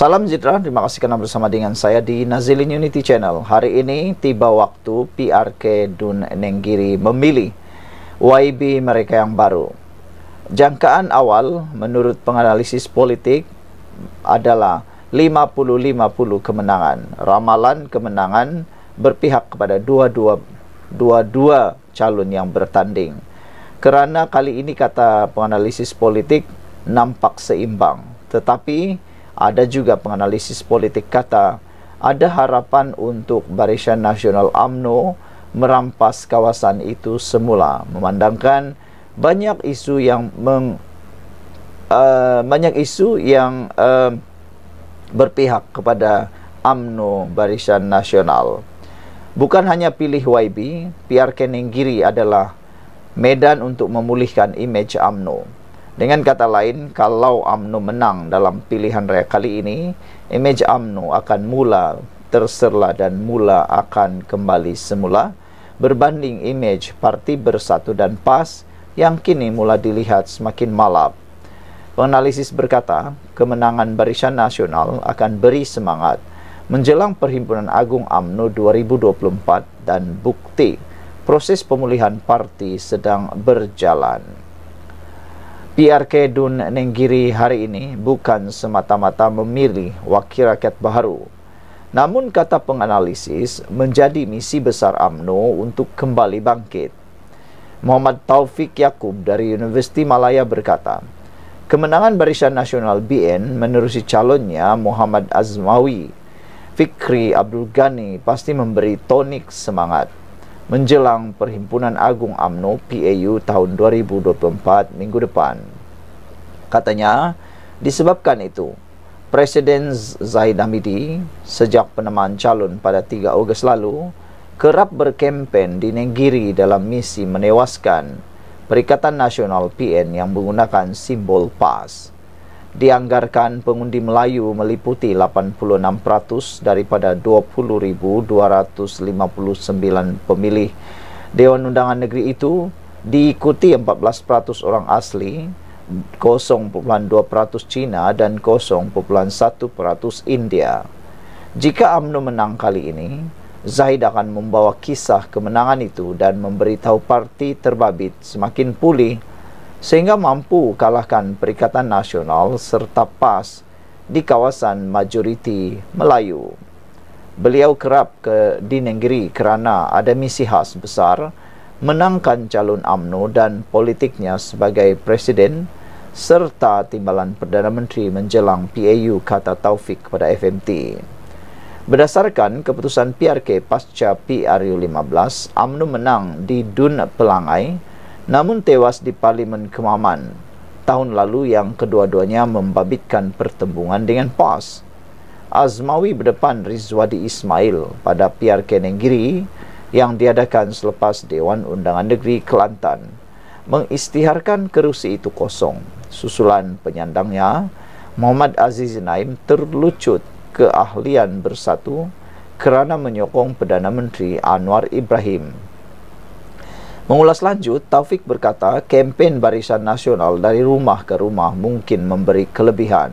Salam Zidra, terima kasih kerana bersama dengan saya di Nazilin Unity Channel. Hari ini tiba waktu PRK Dun Nenggiri memilih YB mereka yang baru. Jangkaan awal menurut penganalisis politik adalah 50-50 kemenangan. Ramalan kemenangan berpihak kepada dua-dua dua-dua calon yang bertanding. Kerana kali ini kata penganalisis politik nampak seimbang. Tetapi ada juga penganalisis politik kata ada harapan untuk Barisan Nasional AMNO merampas kawasan itu semula memandangkan banyak isu yang meng, uh, banyak isu yang uh, berpihak kepada AMNO Barisan Nasional bukan hanya pilih YB PR Keninggiri adalah medan untuk memulihkan image AMNO dengan kata lain, kalau AMNO menang dalam pilihan raya kali ini, image AMNO akan mula terserlah dan mula akan kembali semula berbanding image Parti Bersatu dan PAS yang kini mula dilihat semakin malap. Penganalisis berkata, kemenangan Barisan Nasional akan beri semangat menjelang Perhimpunan Agung AMNO 2024 dan bukti proses pemulihan parti sedang berjalan. PRK Dun Nenggiri hari ini bukan semata-mata memilih wakil rakyat baru. Namun kata penganalisis menjadi misi besar AMNO untuk kembali bangkit. Muhammad Taufik Yakub dari Universiti Malaya berkata, kemenangan Barisan Nasional BN menerusi calonnya Muhammad Azmawi. Fikri Abdul Ghani pasti memberi tonik semangat menjelang Perhimpunan Agung AMNO PAU tahun 2024 minggu depan. Katanya, disebabkan itu, Presiden Zaid Hamidi sejak penemuan calon pada 3 Ogos lalu kerap berkempen di Negeri dalam misi menewaskan Perikatan Nasional PN yang menggunakan simbol PAS dianggarkan pengundi Melayu meliputi 86% daripada 20,259 pemilih. Dewan Undangan Negeri itu diikuti 14% orang asli, 0.2% Cina dan 0.1% India. Jika UMNO menang kali ini, Zahid akan membawa kisah kemenangan itu dan memberitahu parti terbabit semakin pulih sehingga mampu kalahkan Perikatan Nasional serta PAS di kawasan majoriti Melayu. Beliau kerap ke di negeri kerana ada misi khas besar menangkan calon AMNO dan politiknya sebagai presiden serta timbalan Perdana Menteri menjelang PAU kata Taufik kepada FMT. Berdasarkan keputusan PRK pasca PRU 15, AMNO menang di Dun Pelangai, namun tewas di Parlimen Kemaman tahun lalu yang kedua-duanya membabitkan pertembungan dengan PAS. Azmawi berdepan Rizwadi Ismail pada PRK Negeri yang diadakan selepas Dewan Undangan Negeri Kelantan mengistiharkan kerusi itu kosong. Susulan penyandangnya, Muhammad Aziz Naim terlucut keahlian bersatu kerana menyokong Perdana Menteri Anwar Ibrahim Mengulas lanjut, Taufik berkata kempen barisan nasional dari rumah ke rumah mungkin memberi kelebihan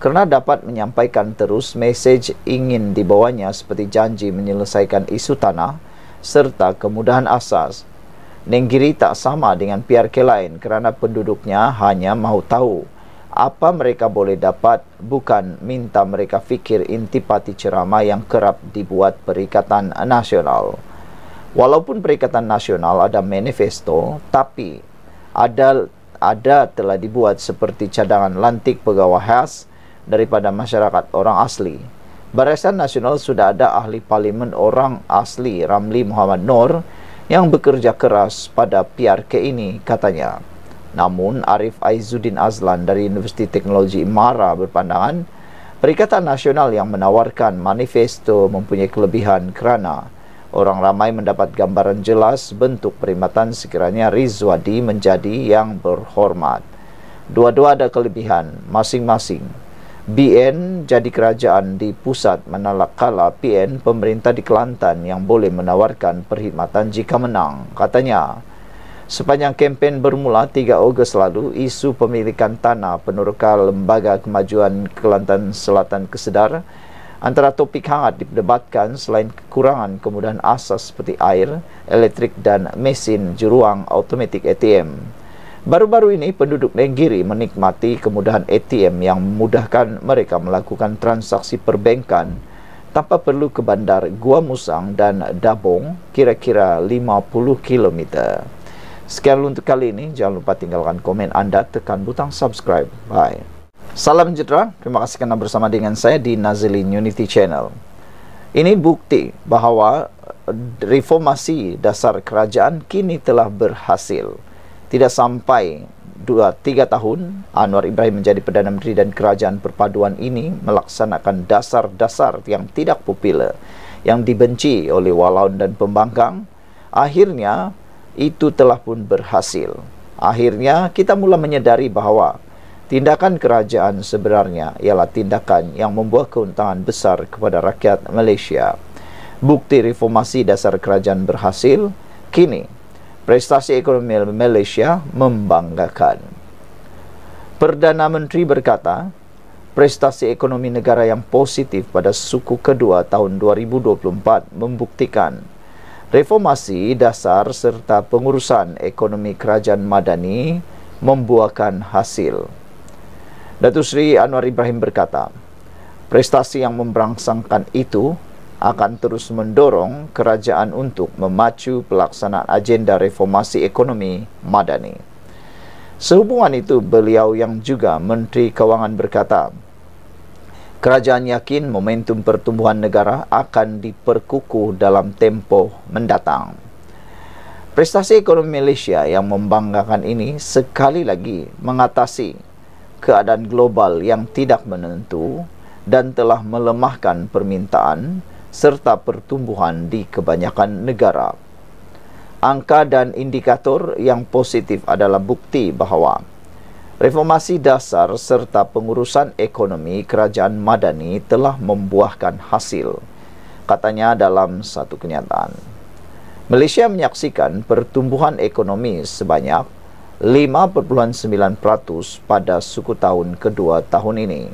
kerana dapat menyampaikan terus mesej ingin dibawanya seperti janji menyelesaikan isu tanah serta kemudahan asas. Nenggiri tak sama dengan PRK lain kerana penduduknya hanya mahu tahu apa mereka boleh dapat bukan minta mereka fikir intipati ceramah yang kerap dibuat Perikatan Nasional walaupun Perikatan Nasional ada manifesto tapi ada ada telah dibuat seperti cadangan lantik pegawai khas daripada masyarakat orang asli. Barisan Nasional sudah ada ahli parlimen orang asli Ramli Muhammad Nur yang bekerja keras pada PRK ini katanya. Namun Arif Aizuddin Azlan dari Universiti Teknologi Mara berpandangan Perikatan Nasional yang menawarkan manifesto mempunyai kelebihan kerana Orang ramai mendapat gambaran jelas bentuk perimatan sekiranya Rizwadi menjadi yang berhormat. Dua-dua ada kelebihan masing-masing. BN jadi kerajaan di pusat menalak kala PN pemerintah di Kelantan yang boleh menawarkan perkhidmatan jika menang, katanya. Sepanjang kempen bermula 3 Ogos lalu, isu pemilikan tanah penurka Lembaga Kemajuan Kelantan Selatan Kesedar Antara topik hangat diperdebatkan selain kekurangan kemudahan asas seperti air, elektrik dan mesin juruang automatic ATM. Baru-baru ini penduduk Nenggiri menikmati kemudahan ATM yang memudahkan mereka melakukan transaksi perbankan tanpa perlu ke bandar Gua Musang dan Dabong kira-kira 50 km. Sekian untuk kali ini, jangan lupa tinggalkan komen anda, tekan butang subscribe. Bye. Salam sejahtera, terima kasih kerana bersama dengan saya di Nazilin Unity Channel. Ini bukti bahawa eh, reformasi dasar kerajaan kini telah berhasil. Tidak sampai 2-3 tahun, Anwar Ibrahim menjadi Perdana Menteri dan kerajaan perpaduan ini melaksanakan dasar-dasar yang tidak popular, yang dibenci oleh walau dan pembangkang. Akhirnya, itu telah pun berhasil. Akhirnya, kita mula menyedari bahawa Tindakan kerajaan sebenarnya ialah tindakan yang membuat keuntungan besar kepada rakyat Malaysia. Bukti reformasi dasar kerajaan berhasil, kini prestasi ekonomi Malaysia membanggakan. Perdana Menteri berkata, prestasi ekonomi negara yang positif pada suku kedua tahun 2024 membuktikan reformasi dasar serta pengurusan ekonomi kerajaan madani membuahkan hasil. Datuk Seri Anwar Ibrahim berkata, prestasi yang memberangsangkan itu akan terus mendorong kerajaan untuk memacu pelaksanaan agenda reformasi ekonomi madani. Sehubungan itu, beliau yang juga Menteri Kewangan berkata, kerajaan yakin momentum pertumbuhan negara akan diperkukuh dalam tempoh mendatang. Prestasi ekonomi Malaysia yang membanggakan ini sekali lagi mengatasi keadaan global yang tidak menentu dan telah melemahkan permintaan serta pertumbuhan di kebanyakan negara. Angka dan indikator yang positif adalah bukti bahawa reformasi dasar serta pengurusan ekonomi kerajaan madani telah membuahkan hasil, katanya dalam satu kenyataan. Malaysia menyaksikan pertumbuhan ekonomi sebanyak 5.9% pada suku tahun kedua tahun ini.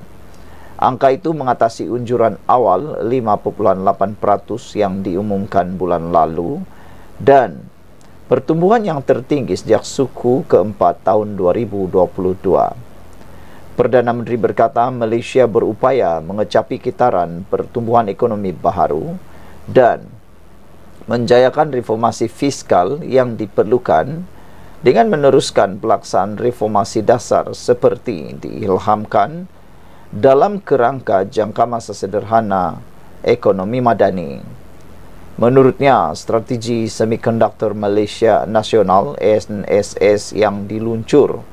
Angka itu mengatasi unjuran awal 5.8% yang diumumkan bulan lalu dan pertumbuhan yang tertinggi sejak suku keempat tahun 2022. Perdana Menteri berkata Malaysia berupaya mengecapi kitaran pertumbuhan ekonomi baharu dan menjayakan reformasi fiskal yang diperlukan dengan meneruskan pelaksanaan reformasi dasar seperti diilhamkan dalam kerangka jangka masa sederhana ekonomi madani. Menurutnya, strategi semikonduktor Malaysia Nasional SNSS yang diluncur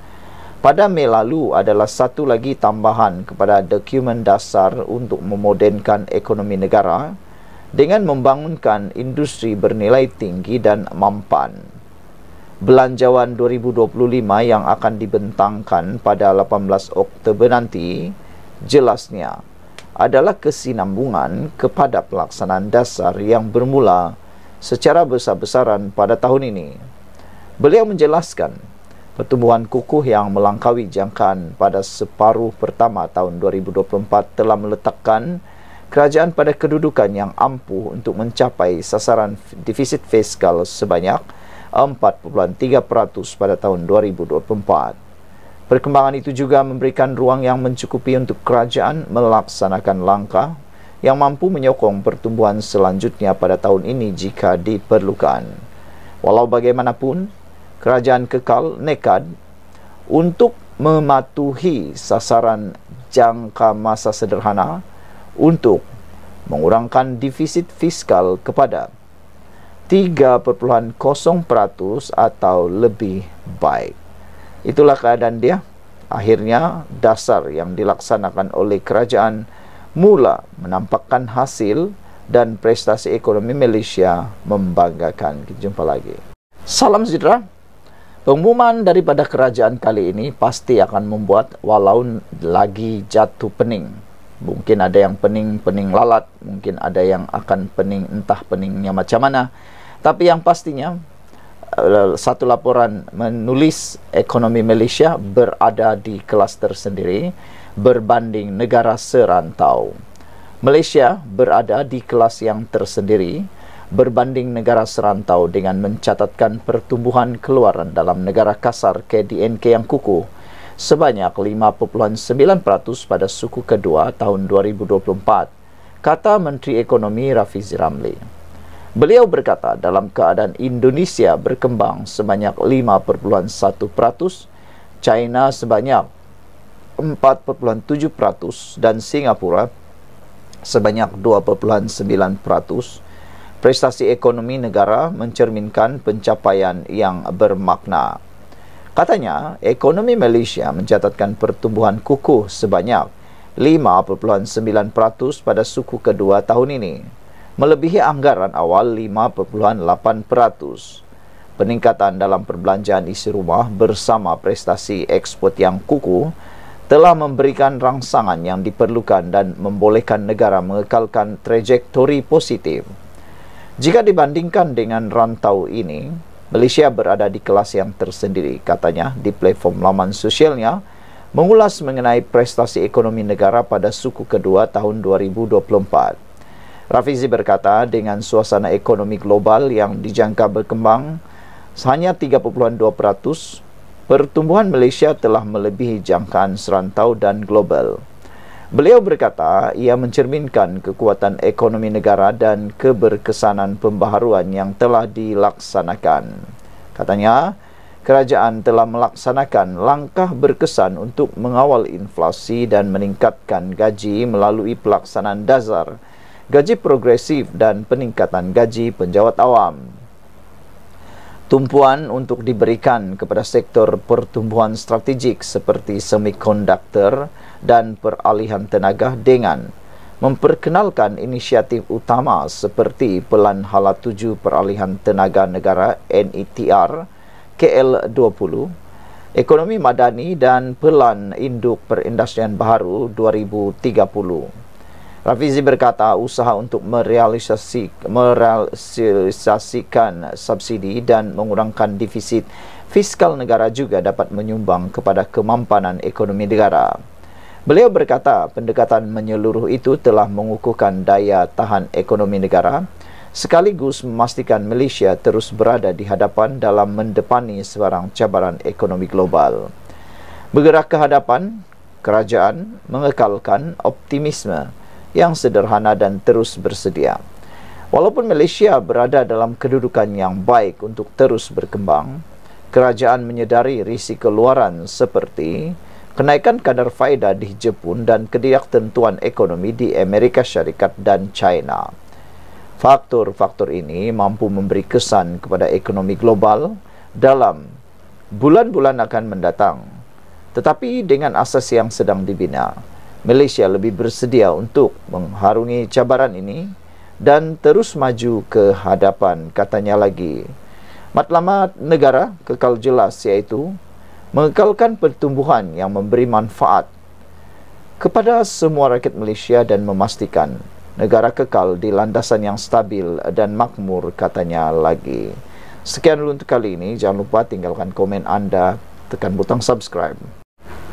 pada Mei lalu adalah satu lagi tambahan kepada dokumen dasar untuk memodenkan ekonomi negara dengan membangunkan industri bernilai tinggi dan mampan belanjawan 2025 yang akan dibentangkan pada 18 Oktober nanti jelasnya adalah kesinambungan kepada pelaksanaan dasar yang bermula secara besar-besaran pada tahun ini. Beliau menjelaskan pertumbuhan kukuh yang melangkaui jangkaan pada separuh pertama tahun 2024 telah meletakkan kerajaan pada kedudukan yang ampuh untuk mencapai sasaran defisit fiskal sebanyak 2.5% 4.3% pada tahun 2024. Perkembangan itu juga memberikan ruang yang mencukupi untuk kerajaan melaksanakan langkah yang mampu menyokong pertumbuhan selanjutnya pada tahun ini jika diperlukan. Walau bagaimanapun, kerajaan kekal nekad untuk mematuhi sasaran jangka masa sederhana untuk mengurangkan defisit fiskal kepada 3.0% atau lebih baik. Itulah keadaan dia. Akhirnya dasar yang dilaksanakan oleh kerajaan mula menampakkan hasil dan prestasi ekonomi Malaysia membanggakan. Kita jumpa lagi. Salam sejahtera. Pengumuman daripada kerajaan kali ini pasti akan membuat walau lagi jatuh pening. Mungkin ada yang pening-pening lalat, mungkin ada yang akan pening entah peningnya macam mana. Tapi yang pastinya eh, satu laporan menulis ekonomi Malaysia berada di kelas tersendiri berbanding negara serantau. Malaysia berada di kelas yang tersendiri berbanding negara serantau dengan mencatatkan pertumbuhan keluaran dalam negara kasar KDNK yang kukuh sebanyak 5.9% pada suku kedua tahun 2024 kata Menteri Ekonomi Rafizi Ramli. Beliau berkata dalam keadaan Indonesia berkembang sebanyak 5.1%, China sebanyak 4.7% dan Singapura sebanyak 2.9%. Prestasi ekonomi negara mencerminkan pencapaian yang bermakna. Katanya, ekonomi Malaysia mencatatkan pertumbuhan kukuh sebanyak 5.9% pada suku kedua tahun ini melebihi anggaran awal 5.8%. Peningkatan dalam perbelanjaan isi rumah bersama prestasi ekspor yang kukuh telah memberikan rangsangan yang diperlukan dan membolehkan negara mengekalkan trajektori positif. Jika dibandingkan dengan rantau ini, Malaysia berada di kelas yang tersendiri, katanya di platform laman sosialnya, mengulas mengenai prestasi ekonomi negara pada suku kedua tahun 2024. Rafizi berkata dengan suasana ekonomi global yang dijangka berkembang hanya 30.2%, pertumbuhan Malaysia telah melebihi jangkaan serantau dan global. Beliau berkata ia mencerminkan kekuatan ekonomi negara dan keberkesanan pembaharuan yang telah dilaksanakan. Katanya, kerajaan telah melaksanakan langkah berkesan untuk mengawal inflasi dan meningkatkan gaji melalui pelaksanaan dasar gaji progresif dan peningkatan gaji penjawat awam. Tumpuan untuk diberikan kepada sektor pertumbuhan strategik seperti semikonduktor dan peralihan tenaga dengan memperkenalkan inisiatif utama seperti Pelan Hala 7 Peralihan Tenaga Negara NETR KL20, Ekonomi Madani dan Pelan Induk Perindustrian Baharu 2030. Rafizi berkata usaha untuk merealisasi, merealisasikan subsidi dan mengurangkan defisit fiskal negara juga dapat menyumbang kepada kemampanan ekonomi negara. Beliau berkata pendekatan menyeluruh itu telah mengukuhkan daya tahan ekonomi negara sekaligus memastikan Malaysia terus berada di hadapan dalam mendepani sebarang cabaran ekonomi global. Bergerak ke hadapan, kerajaan mengekalkan optimisme yang sederhana dan terus bersedia. Walaupun Malaysia berada dalam kedudukan yang baik untuk terus berkembang, kerajaan menyedari risiko luaran seperti kenaikan kadar faedah di Jepun dan ketidaktentuan ekonomi di Amerika Syarikat dan China. Faktor-faktor ini mampu memberi kesan kepada ekonomi global dalam bulan-bulan akan mendatang. Tetapi dengan asas yang sedang dibina, Malaysia lebih bersedia untuk mengharungi cabaran ini dan terus maju ke hadapan katanya lagi. Matlamat negara kekal jelas iaitu mengekalkan pertumbuhan yang memberi manfaat kepada semua rakyat Malaysia dan memastikan negara kekal di landasan yang stabil dan makmur katanya lagi. Sekian dulu untuk kali ini. Jangan lupa tinggalkan komen anda, tekan butang subscribe.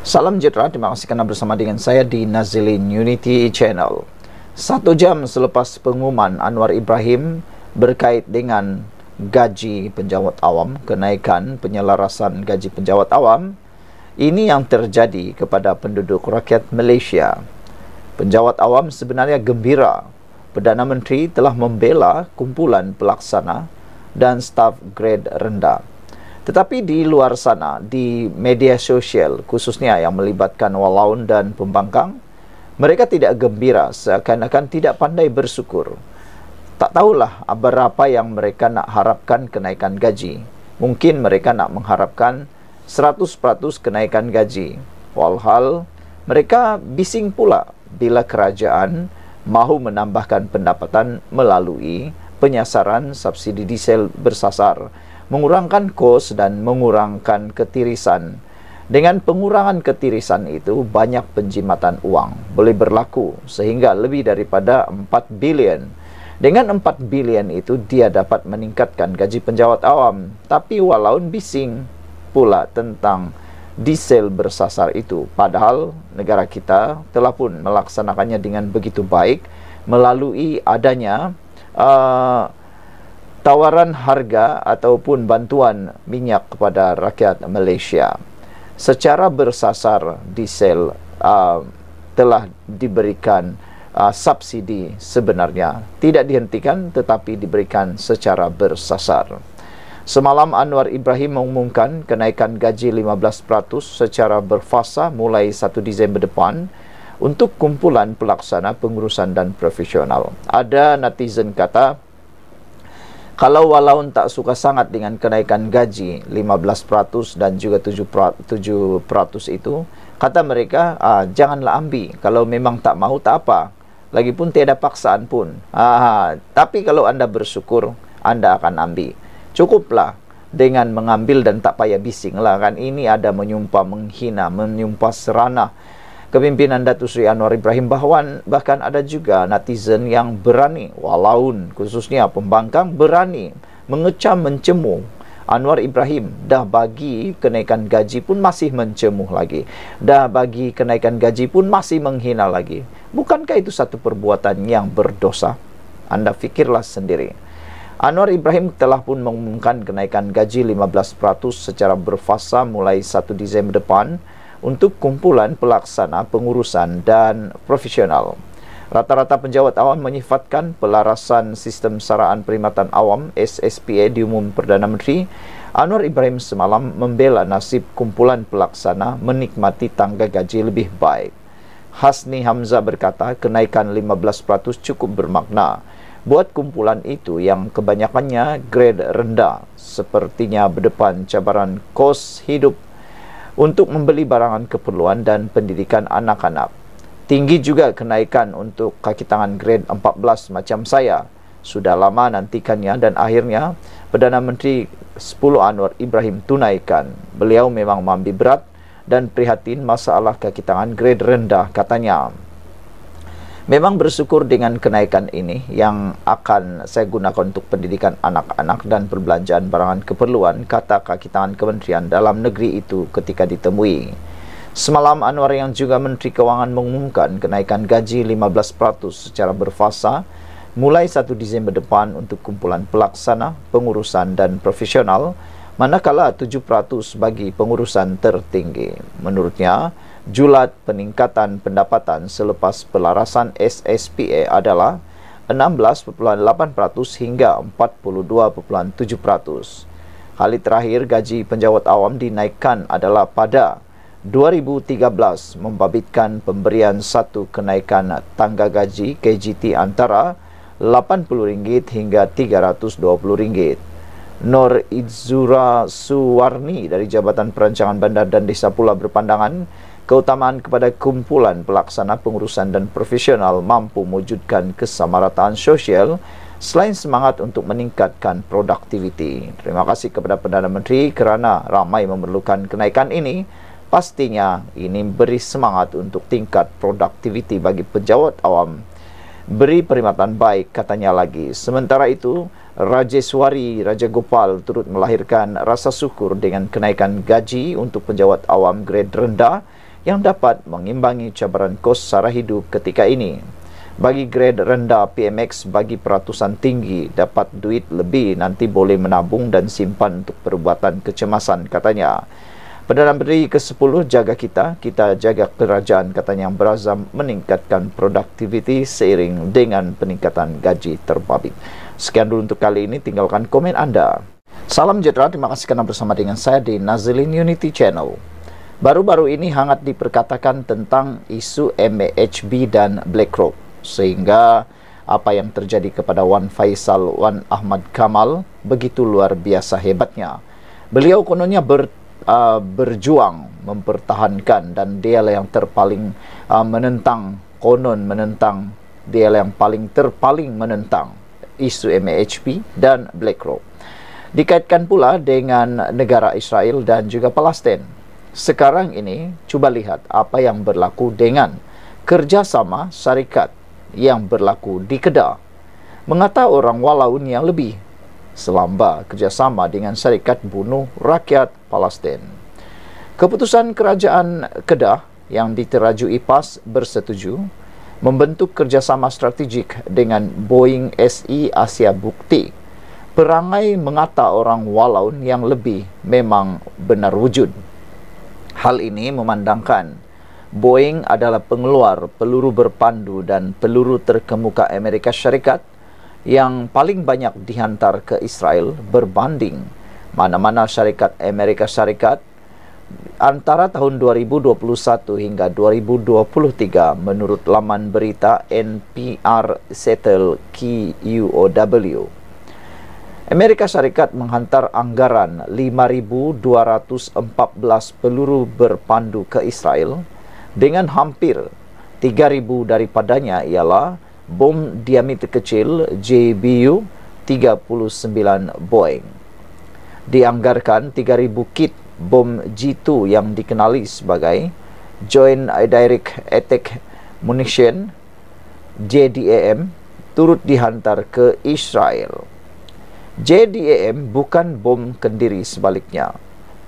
Salam sejahtera, terima kasih kerana bersama dengan saya di Nazilin Unity Channel. Satu jam selepas pengumuman Anwar Ibrahim berkait dengan gaji penjawat awam, kenaikan penyelarasan gaji penjawat awam, ini yang terjadi kepada penduduk rakyat Malaysia. Penjawat awam sebenarnya gembira. Perdana Menteri telah membela kumpulan pelaksana dan staf grade rendah. Tetapi di luar sana, di media sosial khususnya yang melibatkan Walaun dan Pembangkang, mereka tidak gembira seakan-akan tidak pandai bersyukur. Tak tahulah berapa yang mereka nak harapkan kenaikan gaji. Mungkin mereka nak mengharapkan 100% kenaikan gaji. Walhal, mereka bising pula bila kerajaan mahu menambahkan pendapatan melalui penyasaran subsidi diesel bersasar mengurangkan kos dan mengurangkan ketirisan. Dengan pengurangan ketirisan itu, banyak penjimatan uang boleh berlaku sehingga lebih daripada 4 bilion. Dengan 4 bilion itu, dia dapat meningkatkan gaji penjawat awam. Tapi walaupun bising pula tentang diesel bersasar itu, padahal negara kita telah pun melaksanakannya dengan begitu baik melalui adanya uh, tawaran harga ataupun bantuan minyak kepada rakyat Malaysia secara bersasar diesel uh, telah diberikan uh, subsidi sebenarnya tidak dihentikan tetapi diberikan secara bersasar Semalam Anwar Ibrahim mengumumkan kenaikan gaji 15% secara berfasa mulai 1 Disember depan untuk kumpulan pelaksana pengurusan dan profesional. Ada netizen kata, kalau walaupun tak suka sangat dengan kenaikan gaji 15% dan juga 7% itu, kata mereka uh, janganlah ambil. Kalau memang tak mahu tak apa. Lagipun tiada paksaan pun. Uh, tapi kalau anda bersyukur, anda akan ambil. Cukuplah dengan mengambil dan tak payah bising lah kan ini ada menyumpah menghina menyumpah serana kepimpinan Datu Seri Anwar Ibrahim Bahwan bahkan ada juga netizen yang berani walaun khususnya pembangkang berani mengecam mencemuh Anwar Ibrahim dah bagi kenaikan gaji pun masih mencemuh lagi dah bagi kenaikan gaji pun masih menghina lagi bukankah itu satu perbuatan yang berdosa anda fikirlah sendiri Anwar Ibrahim telah pun mengumumkan kenaikan gaji 15% secara berfasa mulai 1 Disember depan untuk kumpulan pelaksana pengurusan dan profesional. Rata-rata penjawat awam menyifatkan pelarasan sistem saraan perkhidmatan awam SSPA diumum Perdana Menteri Anwar Ibrahim semalam membela nasib kumpulan pelaksana menikmati tangga gaji lebih baik. Hasni Hamzah berkata kenaikan 15% cukup bermakna buat kumpulan itu yang kebanyakannya grade rendah sepertinya berdepan cabaran kos hidup untuk membeli barangan keperluan dan pendidikan anak-anak. Tinggi juga kenaikan untuk kaki tangan grade 14 macam saya. Sudah lama nantikannya dan akhirnya Perdana Menteri 10 Anwar Ibrahim tunaikan. Beliau memang mampi berat dan prihatin masalah kaki tangan grade rendah katanya memang bersyukur dengan kenaikan ini yang akan saya gunakan untuk pendidikan anak-anak dan perbelanjaan barangan keperluan kata kaki tangan Kementerian Dalam Negeri itu ketika ditemui. Semalam Anwar yang juga Menteri Keuangan mengumumkan kenaikan gaji 15% secara berfasa mulai 1 Disember depan untuk kumpulan pelaksana, pengurusan, dan profesional manakala 7% bagi pengurusan tertinggi. Menurutnya, julat peningkatan pendapatan selepas pelarasan SSPA adalah 16.8% hingga 42.7%. Hal terakhir gaji penjawat awam dinaikkan adalah pada 2013 membabitkan pemberian satu kenaikan tangga gaji KGT antara RM80 hingga RM320. Nur Izura Suwarni dari Jabatan Perancangan Bandar dan Desa pula berpandangan keutamaan kepada kumpulan pelaksana pengurusan dan profesional mampu mewujudkan kesamarataan sosial selain semangat untuk meningkatkan produktiviti. Terima kasih kepada Perdana Menteri kerana ramai memerlukan kenaikan ini. Pastinya ini beri semangat untuk tingkat produktiviti bagi pejabat awam. Beri perkhidmatan baik katanya lagi. Sementara itu, Rajeswari Raja Gopal turut melahirkan rasa syukur dengan kenaikan gaji untuk penjawat awam grade rendah yang dapat mengimbangi cabaran kos sara hidup ketika ini. Bagi grade rendah PMX bagi peratusan tinggi dapat duit lebih nanti boleh menabung dan simpan untuk perbuatan kecemasan katanya. Perdana Menteri ke-10 jaga kita, kita jaga kerajaan katanya yang berazam meningkatkan produktiviti seiring dengan peningkatan gaji terbabit. Sekian dulu untuk kali ini, tinggalkan komen Anda. Salam sejahtera, terima kasih karena bersama dengan saya di Nazilin Unity Channel. Baru-baru ini hangat diperkatakan tentang isu MHB dan BlackRock, sehingga apa yang terjadi kepada Wan Faisal Wan Ahmad Kamal begitu luar biasa hebatnya. Beliau kononnya ber, uh, berjuang mempertahankan dan dialah yang terpaling uh, menentang konon menentang dialah yang paling terpaling menentang isu MHP dan BlackRock. Dikaitkan pula dengan negara Israel dan juga Palestin. Sekarang ini, cuba lihat apa yang berlaku dengan kerjasama syarikat yang berlaku di Kedah. Mengata orang walaun yang lebih selamba kerjasama dengan syarikat bunuh rakyat Palestin. Keputusan kerajaan Kedah yang diterajui PAS bersetuju membentuk kerjasama strategik dengan Boeing SE Asia Bukti. Perangai mengata orang Walaun yang lebih memang benar wujud. Hal ini memandangkan Boeing adalah pengeluar peluru berpandu dan peluru terkemuka Amerika Syarikat yang paling banyak dihantar ke Israel berbanding mana-mana syarikat Amerika Syarikat antara tahun 2021 hingga 2023 menurut laman berita NPR Settle QOW Amerika Syarikat menghantar anggaran 5214 peluru berpandu ke Israel dengan hampir 3000 daripadanya ialah bom diameter kecil JBU 39 Boeing dianggarkan 3000 kit bom G2 yang dikenali sebagai Joint Direct Attack Munition JDAM turut dihantar ke Israel. JDAM bukan bom kendiri sebaliknya.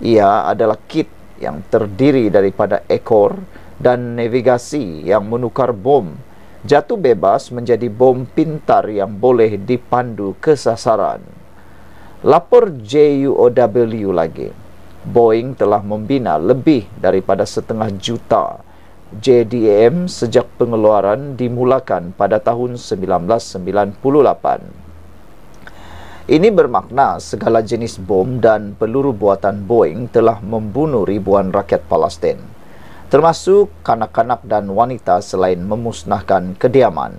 Ia adalah kit yang terdiri daripada ekor dan navigasi yang menukar bom jatuh bebas menjadi bom pintar yang boleh dipandu ke sasaran. Lapor JUOW lagi. Boeing telah membina lebih daripada setengah juta JDM sejak pengeluaran dimulakan pada tahun 1998. Ini bermakna segala jenis bom dan peluru buatan Boeing telah membunuh ribuan rakyat Palestin, termasuk kanak-kanak dan wanita selain memusnahkan kediaman.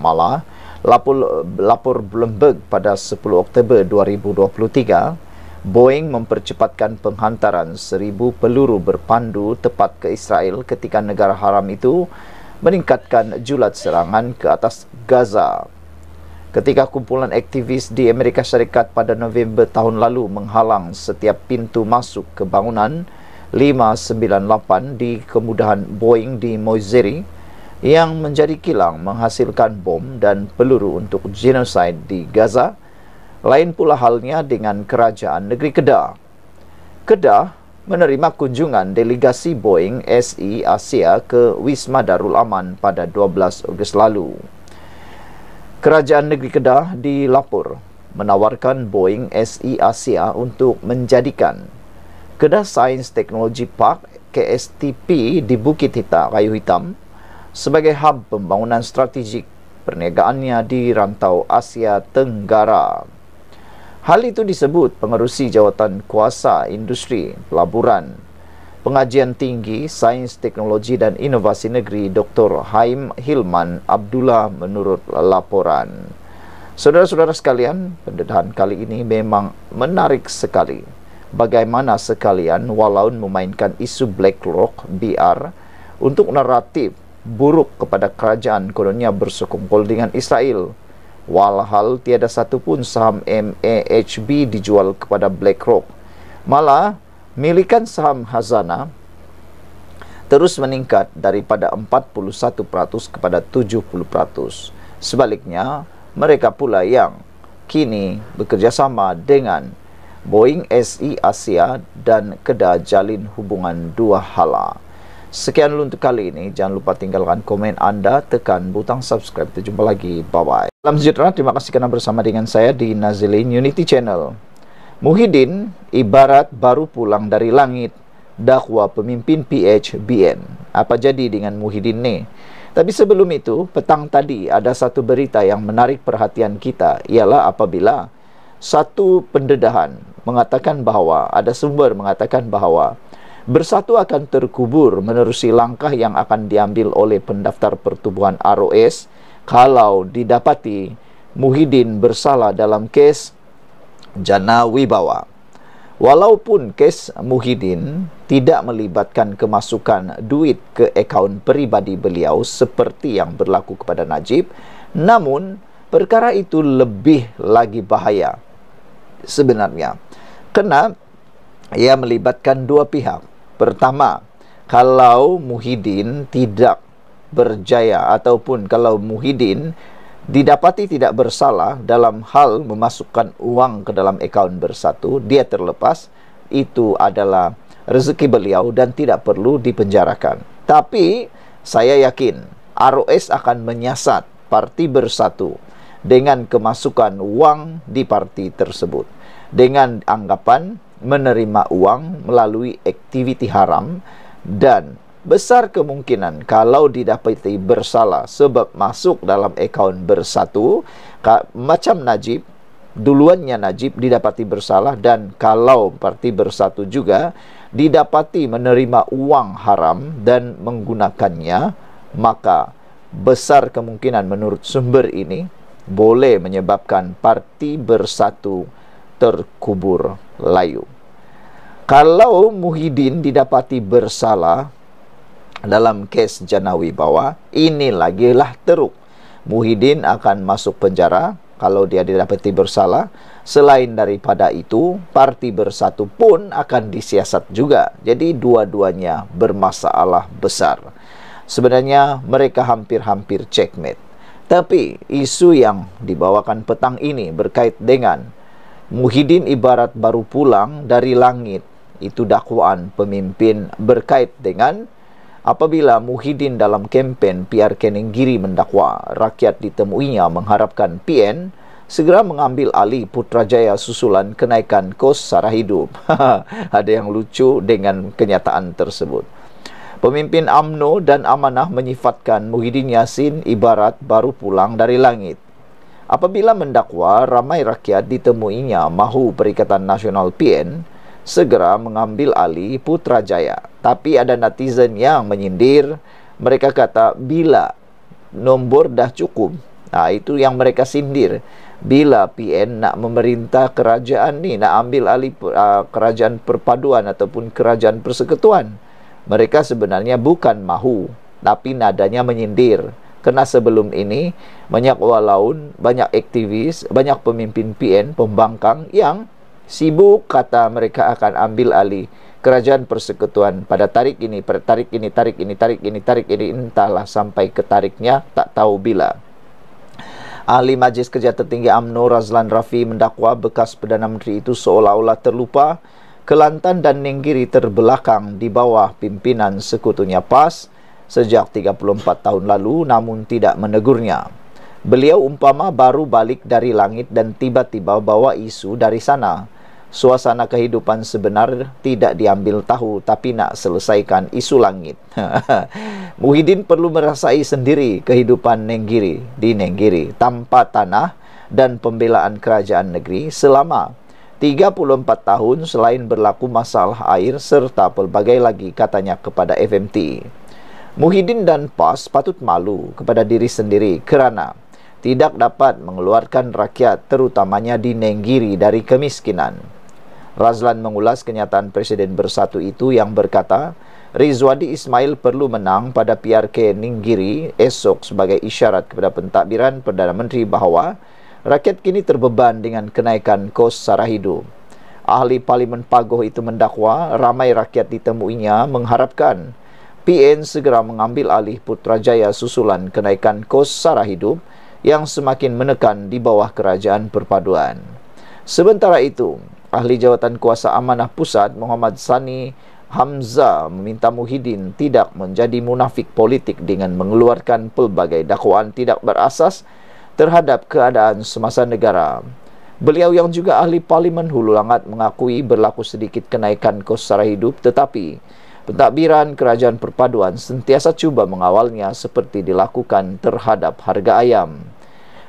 Malah, lapor, lapor Bloomberg pada 10 Oktober 2023 Boeing mempercepatkan penghantaran seribu peluru berpandu tepat ke Israel ketika negara haram itu meningkatkan julat serangan ke atas Gaza. Ketika kumpulan aktivis di Amerika Syarikat pada November tahun lalu menghalang setiap pintu masuk ke bangunan 598 di kemudahan Boeing di Moiseri yang menjadi kilang menghasilkan bom dan peluru untuk genosida di Gaza, lain pula halnya dengan kerajaan negeri Kedah. Kedah menerima kunjungan delegasi Boeing SE Asia ke Wisma Darul Aman pada 12 Ogos lalu. Kerajaan negeri Kedah dilapor menawarkan Boeing SE Asia untuk menjadikan Kedah Science Technology Park KSTP di Bukit Hitam, Kayu Hitam sebagai hub pembangunan strategik perniagaannya di rantau Asia Tenggara. Hal itu disebut pengerusi jawatan kuasa industri pelaburan Pengajian Tinggi Sains Teknologi dan Inovasi Negeri Dr. Haim Hilman Abdullah menurut laporan. Saudara-saudara sekalian, pendedahan kali ini memang menarik sekali. Bagaimana sekalian walau memainkan isu black rock BR untuk naratif buruk kepada kerajaan kononnya bersekongkol dengan Israel Walhal tiada satu pun saham MAHB e dijual kepada BlackRock. Malah, milikan saham Hazana terus meningkat daripada 41% kepada 70%. Sebaliknya, mereka pula yang kini bekerjasama dengan Boeing SE Asia dan Kedah jalin hubungan dua halal. Sekian dulu untuk kali ini. Jangan lupa tinggalkan komen Anda, tekan butang subscribe. Kita jumpa lagi. Bye-bye. Salam sejahtera. Terima kasih kerana bersama dengan saya di Nazilin Unity Channel. Muhyiddin ibarat baru pulang dari langit dakwa pemimpin PHBN. Apa jadi dengan Muhyiddin ni? Tapi sebelum itu, petang tadi ada satu berita yang menarik perhatian kita ialah apabila satu pendedahan mengatakan bahawa ada sumber mengatakan bahawa bersatu akan terkubur menerusi langkah yang akan diambil oleh pendaftar pertubuhan ROS kalau didapati Muhyiddin bersalah dalam kes Jana Wibawa. Walaupun kes Muhyiddin tidak melibatkan kemasukan duit ke akaun peribadi beliau seperti yang berlaku kepada Najib, namun perkara itu lebih lagi bahaya sebenarnya. Kena ia melibatkan dua pihak. Pertama, kalau Muhyiddin tidak berjaya ataupun kalau Muhyiddin didapati tidak bersalah dalam hal memasukkan uang ke dalam akaun bersatu, dia terlepas, itu adalah rezeki beliau dan tidak perlu dipenjarakan. Tapi saya yakin ROS akan menyiasat parti bersatu dengan kemasukan uang di parti tersebut dengan anggapan menerima uang melalui aktiviti haram dan besar kemungkinan kalau didapati bersalah sebab masuk dalam akaun bersatu macam Najib duluannya Najib didapati bersalah dan kalau parti bersatu juga didapati menerima uang haram dan menggunakannya maka besar kemungkinan menurut sumber ini boleh menyebabkan parti bersatu terkubur layu. Kalau Muhyiddin didapati bersalah dalam kes Janawi bawah, ini lagilah teruk. Muhyiddin akan masuk penjara kalau dia didapati bersalah. Selain daripada itu, parti bersatu pun akan disiasat juga. Jadi dua-duanya bermasalah besar. Sebenarnya mereka hampir-hampir checkmate. Tapi isu yang dibawakan petang ini berkait dengan Muhyiddin ibarat baru pulang dari langit itu dakwaan pemimpin berkait dengan apabila Muhyiddin dalam kempen PR Keninggiri mendakwa rakyat ditemuinya mengharapkan PN segera mengambil alih Putrajaya susulan kenaikan kos sara hidup ada yang lucu dengan kenyataan tersebut pemimpin AMNO dan Amanah menyifatkan Muhyiddin Yassin ibarat baru pulang dari langit apabila mendakwa ramai rakyat ditemuinya mahu Perikatan Nasional PN segera mengambil alih Putrajaya. Tapi ada netizen yang menyindir, mereka kata bila nombor dah cukup. Nah, ha, itu yang mereka sindir. Bila PN nak memerintah kerajaan ni, nak ambil alih uh, kerajaan perpaduan ataupun kerajaan persekutuan. Mereka sebenarnya bukan mahu, tapi nadanya menyindir kena sebelum ini banyak walaun, banyak aktivis, banyak pemimpin PN, pembangkang yang sibuk kata mereka akan ambil alih kerajaan persekutuan pada tarik ini, pada tarik ini, tarik ini, tarik ini, tarik ini, entahlah sampai ke tariknya tak tahu bila. Ahli Majlis Kerja Tertinggi AMNO Razlan Rafi mendakwa bekas Perdana Menteri itu seolah-olah terlupa Kelantan dan Nenggiri terbelakang di bawah pimpinan sekutunya PAS sejak 34 tahun lalu namun tidak menegurnya. Beliau umpama baru balik dari langit dan tiba-tiba bawa isu dari sana. Suasana kehidupan sebenar tidak diambil tahu tapi nak selesaikan isu langit. Muhyiddin perlu merasai sendiri kehidupan Nenggiri di Nenggiri tanpa tanah dan pembelaan kerajaan negeri selama 34 tahun selain berlaku masalah air serta pelbagai lagi katanya kepada FMT. Muhyiddin dan PAS patut malu kepada diri sendiri kerana tidak dapat mengeluarkan rakyat terutamanya di Nenggiri dari kemiskinan. Razlan mengulas kenyataan Presiden Bersatu itu yang berkata, Rizwadi Ismail perlu menang pada PRK Nenggiri esok sebagai isyarat kepada pentadbiran Perdana Menteri bahawa rakyat kini terbeban dengan kenaikan kos sara hidup. Ahli Parlimen Pagoh itu mendakwa ramai rakyat ditemuinya mengharapkan PN segera mengambil alih Putrajaya susulan kenaikan kos sara hidup yang semakin menekan di bawah kerajaan perpaduan. Sementara itu, Ahli Jawatan Kuasa Amanah Pusat Muhammad Sani Hamzah meminta Muhyiddin tidak menjadi munafik politik dengan mengeluarkan pelbagai dakwaan tidak berasas terhadap keadaan semasa negara. Beliau yang juga ahli parlimen Hulu Langat mengakui berlaku sedikit kenaikan kos sara hidup tetapi Pentadbiran kerajaan perpaduan sentiasa cuba mengawalnya seperti dilakukan terhadap harga ayam.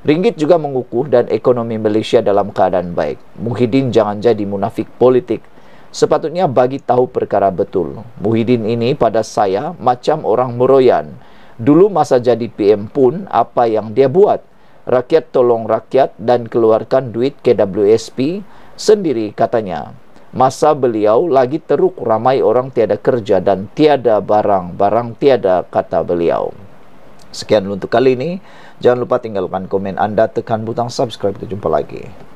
Ringgit juga mengukuh dan ekonomi Malaysia dalam keadaan baik. Muhyiddin jangan jadi munafik politik. Sepatutnya bagi tahu perkara betul. Muhyiddin ini pada saya macam orang meroyan. Dulu masa jadi PM pun apa yang dia buat? Rakyat tolong rakyat dan keluarkan duit KWSP sendiri katanya masa beliau lagi teruk ramai orang tiada kerja dan tiada barang barang tiada kata beliau sekian untuk kali ini jangan lupa tinggalkan komen anda tekan butang subscribe kita jumpa lagi